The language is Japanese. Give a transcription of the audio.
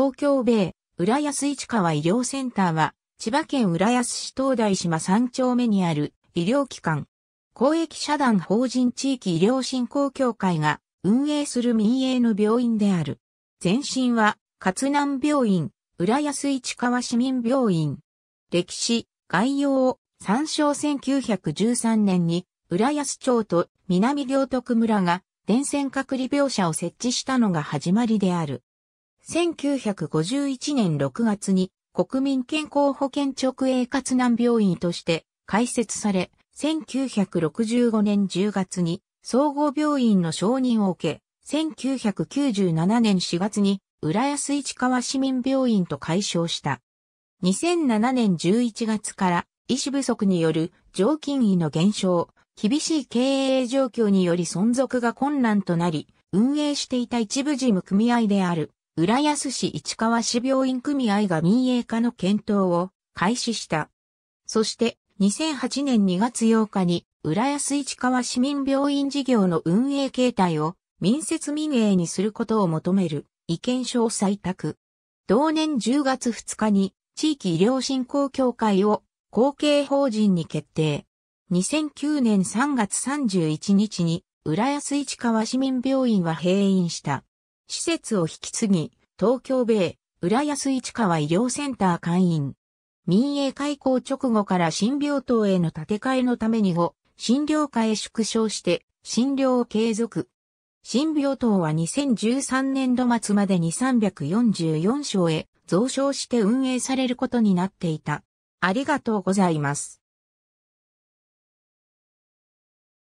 東京米、浦安市川医療センターは、千葉県浦安市東大島3丁目にある医療機関、公益社団法人地域医療振興協会が運営する民営の病院である。前身は、勝南病院、浦安市川市民病院。歴史、概要を参照1913年に、浦安町と南行徳村が電線隔離病者を設置したのが始まりである。1951年6月に国民健康保険直営活難病院として開設され、1965年10月に総合病院の承認を受け、1997年4月に浦安市川市民病院と解消した。2007年11月から医師不足による常勤医の減少、厳しい経営状況により存続が困難となり、運営していた一部事務組合である浦安市市川市病院組合が民営化の検討を開始した。そして2008年2月8日に浦安市川市民病院事業の運営形態を民設民営にすることを求める意見書を採択。同年10月2日に地域医療振興協会を後継法人に決定。2009年3月31日に浦安市川市民病院は閉院した。施設を引き継ぎ、東京米、浦安市川医療センター会員。民営開校直後から新病棟への建て替えのためにを、診療科へ縮小して、診療を継続。新病棟は2013年度末までに344床へ増床して運営されることになっていた。ありがとうございます。